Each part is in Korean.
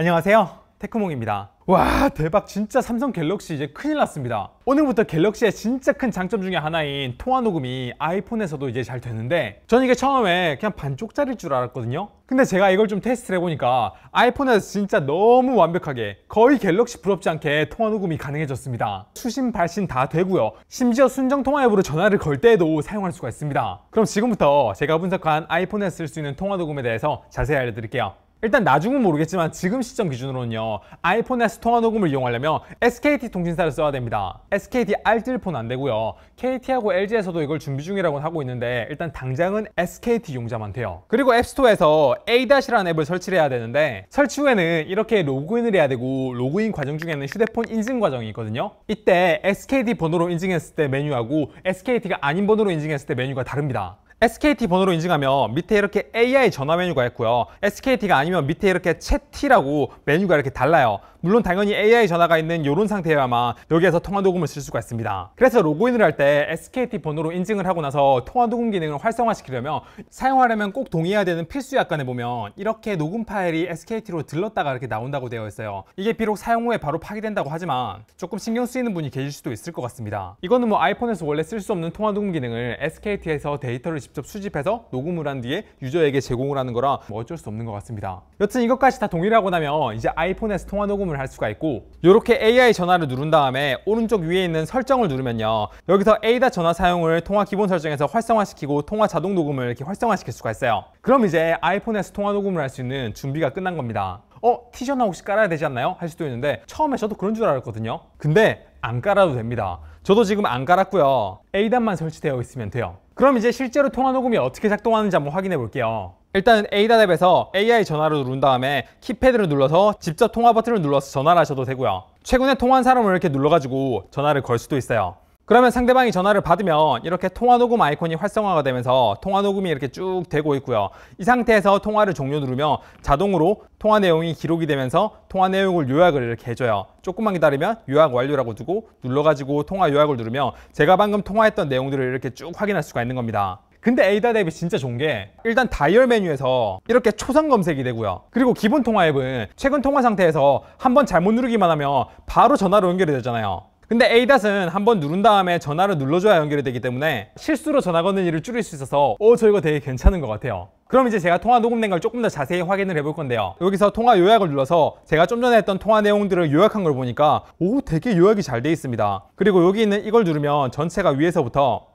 안녕하세요 테크몽입니다 와 대박 진짜 삼성 갤럭시 이제 큰일 났습니다 오늘부터 갤럭시의 진짜 큰 장점 중에 하나인 통화 녹음이 아이폰에서도 이제 잘 되는데 저는 이게 처음에 그냥 반쪽짜리일 줄 알았거든요 근데 제가 이걸 좀 테스트를 해보니까 아이폰에서 진짜 너무 완벽하게 거의 갤럭시 부럽지 않게 통화 녹음이 가능해졌습니다 수신 발신 다 되고요 심지어 순정 통화 앱으로 전화를 걸 때에도 사용할 수가 있습니다 그럼 지금부터 제가 분석한 아이폰에서 쓸 수 있는 통화 녹음에 대해서 자세히 알려드릴게요 일단 나중은 모르겠지만 지금 시점 기준으로는요 아이폰에서 통화 녹음을 이용하려면 SKT 통신사를 써야 됩니다 SKT R3폰 안되고요 KT하고 LG에서도 이걸 준비 중이라고 하고 있는데 일단 당장은 SKT 용자만 돼요 그리고 앱스토어에서 A-라는 앱을 설치를 해야 되는데 설치 후에는 이렇게 로그인을 해야 되고 로그인 과정 중에는 휴대폰 인증 과정이 있거든요 이때 SKT 번호로 인증했을 때 메뉴하고 SKT가 아닌 번호로 인증했을 때 메뉴가 다릅니다 SKT 번호로 인증하면 밑에 이렇게 AI 전화 메뉴가 있고요. SKT가 아니면 밑에 이렇게 채티라고 메뉴가 이렇게 달라요. 물론 당연히 AI 전화가 있는 이런 상태여야만 여기에서 통화 녹음을 쓸 수가 있습니다. 그래서 로그인을 할 때 SKT 번호로 인증을 하고 나서 통화 녹음 기능을 활성화시키려면 사용하려면 꼭 동의해야 되는 필수 약관에 보면 이렇게 녹음 파일이 SKT로 들렀다가 이렇게 나온다고 되어 있어요. 이게 비록 사용 후에 바로 파기된다고 하지만 조금 신경 쓰이는 분이 계실 수도 있을 것 같습니다. 이거는 뭐 아이폰에서 원래 쓸 수 없는 통화 녹음 기능을 SKT에서 데이터를 직접 수집해서 녹음을 한 뒤에 유저에게 제공을 하는 거라 뭐 어쩔 수 없는 것 같습니다. 여튼 이것까지 다 동일하고 나면 이제 아이폰에서 통화 녹음 수금을 할 수가 있고 이렇게 AI 전화를 누른 다음에 오른쪽 위에 있는 설정을 누르면요 여기서 에이다 전화 사용을 통화 기본 설정에서 활성화시키고 통화 자동 녹음을 이렇게 활성화시킬 수가 있어요 그럼 이제 아이폰에서 통화 녹음을 할 수 있는 준비가 끝난 겁니다 어? 티셔나 혹시 깔아야 되지 않나요? 할 수도 있는데 처음에 저도 그런 줄 알았거든요 근데 안 깔아도 됩니다 저도 지금 안 깔았고요 에이단만 설치되어 있으면 돼요 그럼 이제 실제로 통화 녹음이 어떻게 작동하는지 한번 확인해 볼게요 일단은 A다 앱에서 AI 전화를 누른 다음에 키패드를 눌러서 직접 통화 버튼을 눌러서 전화를 하셔도 되고요 최근에 통화한 사람을 이렇게 눌러가지고 전화를 걸 수도 있어요 그러면 상대방이 전화를 받으면 이렇게 통화 녹음 아이콘이 활성화가 되면서 통화 녹음이 이렇게 쭉 되고 있고요. 이 상태에서 통화를 종료 누르면 자동으로 통화 내용이 기록이 되면서 통화 내용을 요약을 이렇게 해줘요. 조금만 기다리면 요약 완료라고 두고 눌러가지고 통화 요약을 누르면 제가 방금 통화했던 내용들을 이렇게 쭉 확인할 수가 있는 겁니다. 근데 에이다 앱이 진짜 좋은 게 일단 다이얼 메뉴에서 이렇게 초상 검색이 되고요 그리고 기본 통화 앱은 최근 통화 상태에서 한번 잘못 누르기만 하면 바로 전화로 연결이 되잖아요 근데 에이닷은 한번 누른 다음에 전화를 눌러줘야 연결이 되기 때문에 실수로 전화 거는 일을 줄일 수 있어서 어저 이거 되게 괜찮은 것 같아요 그럼 이제 제가 통화 녹음된 걸 조금 더 자세히 확인을 해 볼 건데요 여기서 통화 요약을 눌러서 제가 좀 전에 했던 통화 내용들을 요약한 걸 보니까 오 되게 요약이 잘 돼 있습니다 그리고 여기 있는 이걸 누르면 전체가 위에서부터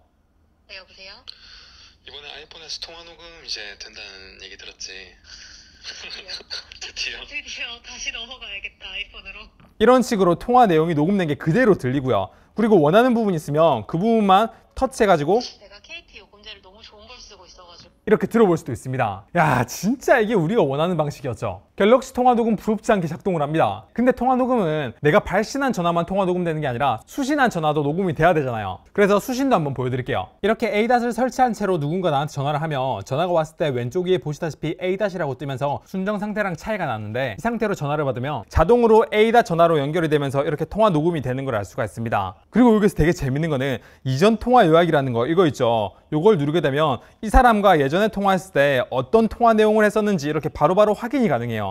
네 여보세요? 이번에 아이폰에서 통화 녹음 이제 된다는 얘기 들었지 드디어. 드디어 다시 넘어가야겠다 아이폰으로. 이런 식으로 통화 내용이 녹음된 게 그대로 들리고요. 그리고 원하는 부분 있으면 그 부분만 터치해가지고 내가 KT 요금제를 너무 좋은 걸 쓰고 있어가지고 이렇게 들어볼 수도 있습니다. 야 진짜 이게 우리가 원하는 방식이었죠. 갤럭시 통화녹음 부럽지 않게 작동을 합니다 근데 통화녹음은 내가 발신한 전화만 통화녹음 되는 게 아니라 수신한 전화도 녹음이 돼야 되잖아요 그래서 수신도 한번 보여드릴게요 이렇게 A닷을 설치한 채로 누군가 나한테 전화를 하면 전화가 왔을 때 왼쪽 위에 보시다시피 A닷이라고 뜨면서 순정 상태랑 차이가 나는데 이 상태로 전화를 받으면 자동으로 A닷 전화로 연결이 되면서 이렇게 통화녹음이 되는 걸 알 수가 있습니다 그리고 여기서 되게 재밌는 거는 이전 통화 요약이라는 거 이거 있죠 이걸 누르게 되면 이 사람과 예전에 통화했을 때 어떤 통화 내용을 했었는지 이렇게 바로바로 바로 확인이 가능해요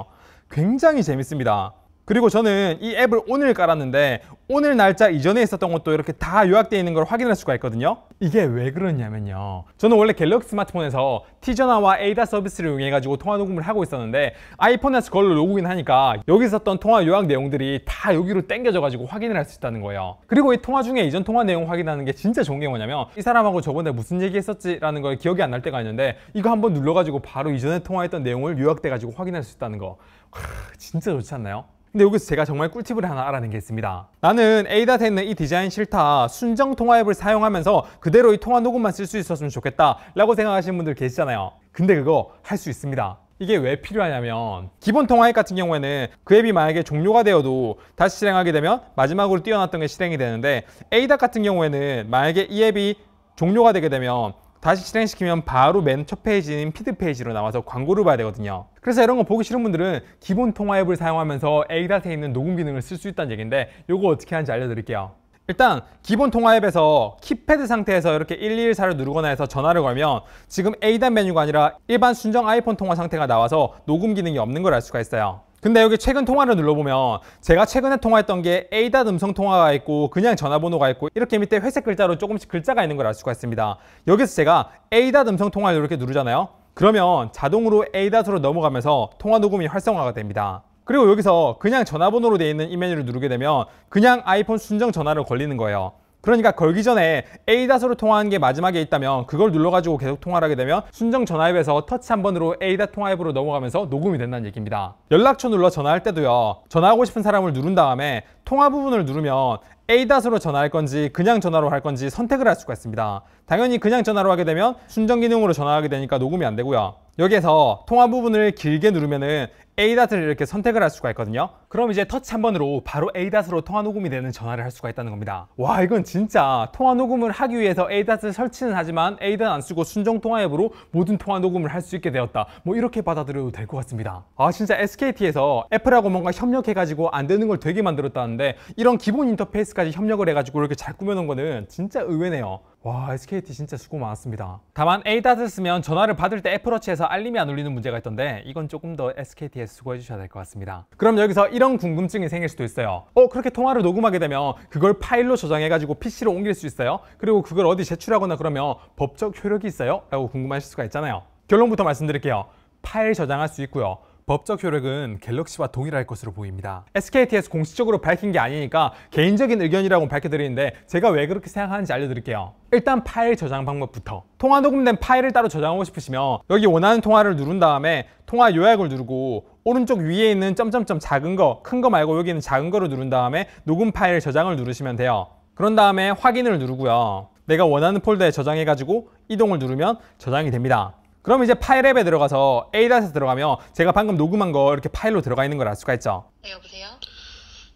굉장히 재밌습니다. 그리고 저는 이 앱을 오늘 깔았는데 오늘 날짜 이전에 있었던 것도 이렇게 다 요약되어 있는 걸 확인할 수가 있거든요 이게 왜 그러냐면요 저는 원래 갤럭시 스마트폰에서 티저나와 에이다 서비스를 이용해 가지고 통화 녹음을 하고 있었는데 아이폰에서 그 걸로 로그인 하니까 여기 있었던 통화 요약 내용들이 다 여기로 땡겨져 가지고 확인을 할 수 있다는 거예요 그리고 이 통화 중에 이전 통화 내용 확인하는 게 진짜 좋은 게 뭐냐면 이 사람하고 저번에 무슨 얘기 했었지 라는 걸 기억이 안 날 때가 있는데 이거 한번 눌러 가지고 바로 이전에 통화했던 내용을 요약돼 가지고 확인할 수 있다는 거 하, 진짜 좋지 않나요? 근데 여기서 제가 정말 꿀팁을 하나 알아낸 게 있습니다. 나는 A닷에 있는 이 디자인 싫다. 순정 통화 앱을 사용하면서 그대로 이 통화 녹음만 쓸 수 있었으면 좋겠다. 라고 생각하시는 분들 계시잖아요. 근데 그거 할 수 있습니다. 이게 왜 필요하냐면 기본 통화 앱 같은 경우에는 그 앱이 만약에 종료가 되어도 다시 실행하게 되면 마지막으로 띄워놨던 게 실행이 되는데 A닷 같은 경우에는 만약에 이 앱이 종료가 되게 되면 다시 실행시키면 바로 맨 첫 페이지인 피드 페이지로 나와서 광고를 봐야 되거든요 그래서 이런 거 보기 싫은 분들은 기본 통화 앱을 사용하면서 에이닷에 있는 녹음 기능을 쓸 수 있다는 얘기인데 이거 어떻게 하는지 알려드릴게요 일단 기본 통화 앱에서 키패드 상태에서 이렇게 124를 누르거나 해서 전화를 걸면 지금 에이단 메뉴가 아니라 일반 순정 아이폰 통화 상태가 나와서 녹음 기능이 없는 걸 알 수가 있어요 근데 여기 최근 통화를 눌러보면 제가 최근에 통화했던 게 A닷 음성 통화가 있고 그냥 전화번호가 있고 이렇게 밑에 회색 글자로 조금씩 글자가 있는 걸 알 수가 있습니다. 여기서 제가 A닷 음성 통화를 이렇게 누르잖아요. 그러면 자동으로 A닷으로 넘어가면서 통화 녹음이 활성화가 됩니다. 그리고 여기서 그냥 전화번호로 되어 있는 이 메뉴를 누르게 되면 그냥 아이폰 순정 전화를 걸리는 거예요. 그러니까 걸기 전에 A닷으로 통화하는 게 마지막에 있다면 그걸 눌러가지고 계속 통화를 하게 되면 순정 전화앱에서 터치 한 번으로 A닷 통화 앱으로 넘어가면서 녹음이 된다는 얘기입니다. 연락처 눌러 전화할 때도요. 전화하고 싶은 사람을 누른 다음에 통화 부분을 누르면 A닷으로 전화할 건지 그냥 전화로 할 건지 선택을 할 수가 있습니다. 당연히 그냥 전화로 하게 되면 순정 기능으로 전화하게 되니까 녹음이 안 되고요. 여기에서 통화 부분을 길게 누르면은 A닷을 이렇게 선택을 할 수가 있거든요 그럼 이제 터치 한 번으로 바로 A닷으로 통화 녹음이 되는 전화를 할 수가 있다는 겁니다 와 이건 진짜 통화 녹음을 하기 위해서 A닷을 설치는 하지만 A닷 안 쓰고 순정 통화 앱으로 모든 통화 녹음을 할 수 있게 되었다 뭐 이렇게 받아들여도 될 것 같습니다 아 진짜 SKT에서 애플하고 뭔가 협력해가지고 안 되는 걸 되게 만들었다는데 이런 기본 인터페이스까지 협력을 해가지고 이렇게 잘 꾸며놓은 거는 진짜 의외네요 와 SKT 진짜 수고 많았습니다. 다만 A닷을 쓰면 전화를 받을 때 애플워치에서 알림이 안 울리는 문제가 있던데 이건 조금 더 SKT에서 수고해 주셔야 될 것 같습니다. 그럼 여기서 이런 궁금증이 생길 수도 있어요. 어 그렇게 통화를 녹음하게 되면 그걸 파일로 저장해가지고 PC로 옮길 수 있어요? 그리고 그걸 어디 제출하거나 그러면 법적 효력이 있어요? 라고 궁금하실 수가 있잖아요. 결론부터 말씀드릴게요. 파일 저장할 수 있고요. 법적 효력은 갤럭시와 동일할 것으로 보입니다. SKT에서 공식적으로 밝힌 게 아니니까 개인적인 의견이라고 밝혀드리는데 제가 왜 그렇게 생각하는지 알려드릴게요. 일단 파일 저장 방법부터 통화 녹음된 파일을 따로 저장하고 싶으시면 여기 원하는 통화를 누른 다음에 통화 요약을 누르고 오른쪽 위에 있는 점점점 작은 거, 큰 거 말고 여기 는 작은 거를 누른 다음에 녹음 파일 저장을 누르시면 돼요. 그런 다음에 확인을 누르고요. 내가 원하는 폴더에 저장해가지고 이동을 누르면 저장이 됩니다. 그럼 이제 파일 앱에 들어가서 A 닷에 들어가면 제가 방금 녹음한 거 이렇게 파일로 들어가 있는 걸 알 수가 있죠. 네, 여보세요?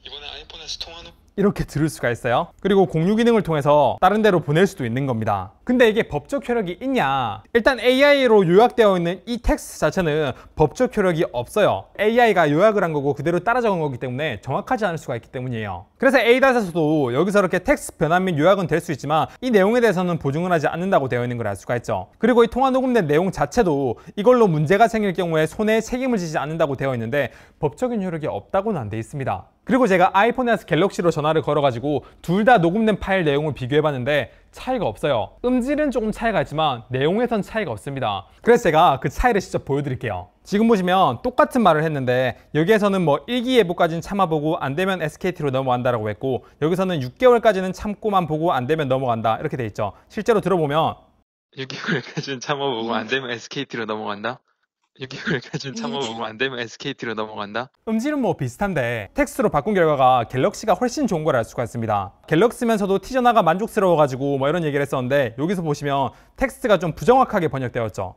이번에 아이폰에서 통화는 이렇게 들을 수가 있어요 그리고 공유 기능을 통해서 다른 데로 보낼 수도 있는 겁니다 근데 이게 법적 효력이 있냐 일단 AI로 요약되어 있는 이 텍스트 자체는 법적 효력이 없어요 AI가 요약을 한 거고 그대로 따라 적은 거기 때문에 정확하지 않을 수가 있기 때문이에요 그래서 A닷에서도 여기서 이렇게 텍스트 변환 및 요약은 될 수 있지만 이 내용에 대해서는 보증을 하지 않는다고 되어 있는 걸 알 수가 있죠 그리고 이 통화 녹음된 내용 자체도 이걸로 문제가 생길 경우에 손해에 책임을 지지 않는다고 되어 있는데 법적인 효력이 없다고는 안 돼 있습니다 그리고 제가 아이폰에서 갤럭시로 전화를 걸어가지고 둘 다 녹음된 파일 내용을 비교해봤는데 차이가 없어요 음질은 조금 차이가 있지만 내용에선 차이가 없습니다 그래서 제가 그 차이를 직접 보여드릴게요 지금 보시면 똑같은 말을 했는데 여기에서는 뭐 일기예보까지는 참아보고 안되면 SKT로 넘어간다 라고 했고 여기서는 6개월까지는 참고만 보고 안되면 넘어간다 이렇게 돼 있죠 실제로 들어보면 6개월까지는 참아보고 안되면 SKT로 넘어간다? 6개월까지는 참아보면안 되면 SKT로 넘어간다? 음질은 뭐 비슷한데 텍스트로 바꾼 결과가 갤럭시가 훨씬 좋은 걸 알 수가 있습니다 갤럭시면서도 티저나가 만족스러워가지고 뭐 이런 얘기를 했었는데 여기서 보시면 텍스트가 좀 부정확하게 번역되었죠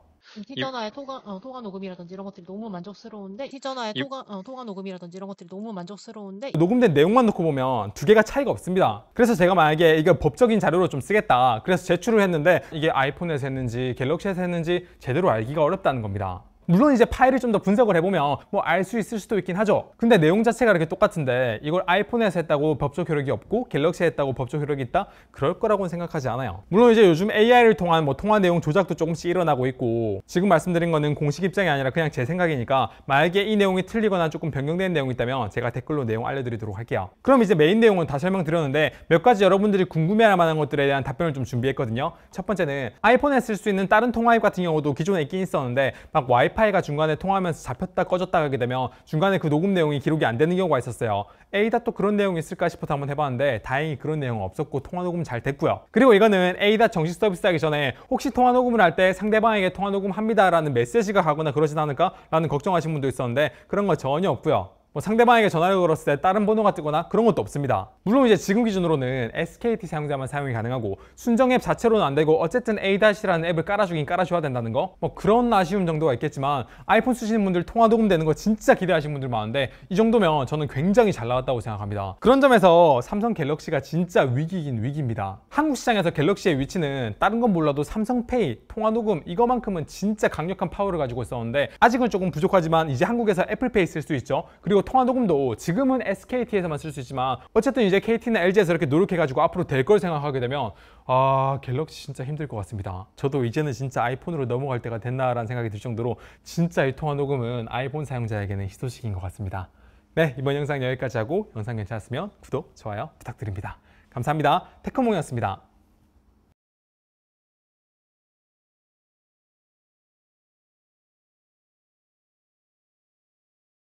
티저나의 통화, 어, 토가 녹음이라든지 이런 것들이 너무 만족스러운데 티저나의 통화, 어, 토가 녹음이라든지 이런 것들이 너무 만족스러운데 녹음된 내용만 놓고 보면 두 개가 차이가 없습니다 그래서 제가 만약에 이걸 법적인 자료로 좀 쓰겠다 그래서 제출을 했는데 이게 아이폰에서 했는지 갤럭시에서 했는지 제대로 알기가 어렵다는 겁니다 물론 이제 파일을 좀 더 분석을 해보면 뭐 알 수 있을 수도 있긴 하죠 근데 내용 자체가 이렇게 똑같은데 이걸 아이폰에서 했다고 법적 효력이 없고 갤럭시에 했다고 법적 효력이 있다? 그럴 거라고는 생각하지 않아요 물론 이제 요즘 AI를 통한 뭐 통화 내용 조작도 조금씩 일어나고 있고 지금 말씀드린 거는 공식 입장이 아니라 그냥 제 생각이니까 만약에 이 내용이 틀리거나 조금 변경된 내용이 있다면 제가 댓글로 내용 알려드리도록 할게요 그럼 이제 메인 내용은 다 설명드렸는데 몇 가지 여러분들이 궁금해할 만한 것들에 대한 답변을 좀 준비했거든요 첫 번째는 아이폰에 쓸 수 있는 다른 통화앱 같은 경우도 기존에 있긴 있었는데 막 와이파이 파이가 중간에 통하면서 잡혔다 꺼졌다 하게 되면 중간에 그 녹음 내용이 기록이 안 되는 경우가 있었어요. 에이다또 그런 내용이 있을까 싶어서 한번 해봤는데 다행히 그런 내용 은 없었고 통화 녹음 잘 됐고요. 그리고 이거는 에이다 정식 서비스 하기 전에 혹시 통화 녹음을 할 때 상대방에게 통화 녹음합니다라는 메시지가 가거나 그러진 않을까라는 걱정하신 분도 있었는데 그런 거 전혀 없고요. 뭐 상대방에게 전화를 걸었을 때 다른 번호가 뜨거나 그런 것도 없습니다. 물론 이제 지금 기준으로는 SKT 사용자만 사용이 가능하고 순정 앱 자체로는 안 되고 어쨌든 A-라는 앱을 깔아주긴 깔아줘야 된다는 거 뭐 그런 아쉬움 정도가 있겠지만 아이폰 쓰시는 분들 통화 녹음 되는 거 진짜 기대하시는 분들 많은데 이 정도면 저는 굉장히 잘 나왔다고 생각합니다. 그런 점에서 삼성 갤럭시가 진짜 위기긴 위기입니다. 한국 시장에서 갤럭시의 위치는 다른 건 몰라도 삼성페이, 통화 녹음 이거만큼은 진짜 강력한 파워를 가지고 있었는데 아직은 조금 부족하지만 이제 한국에서 애플페이 쓸 수 있죠. 그리고 그리고 통화 녹음도 지금은 SKT에서만 쓸 수 있지만 어쨌든 이제 KT나 LG에서 이렇게 노력해가지고 앞으로 될 걸 생각하게 되면 아 갤럭시 진짜 힘들 것 같습니다. 저도 이제는 진짜 아이폰으로 넘어갈 때가 됐나라는 생각이 들 정도로 진짜 이 통화 녹음은 아이폰 사용자에게는 희소식인 것 같습니다. 네 이번 영상 여기까지 하고 영상 괜찮았으면 구독, 좋아요 부탁드립니다. 감사합니다. 테크몽이었습니다.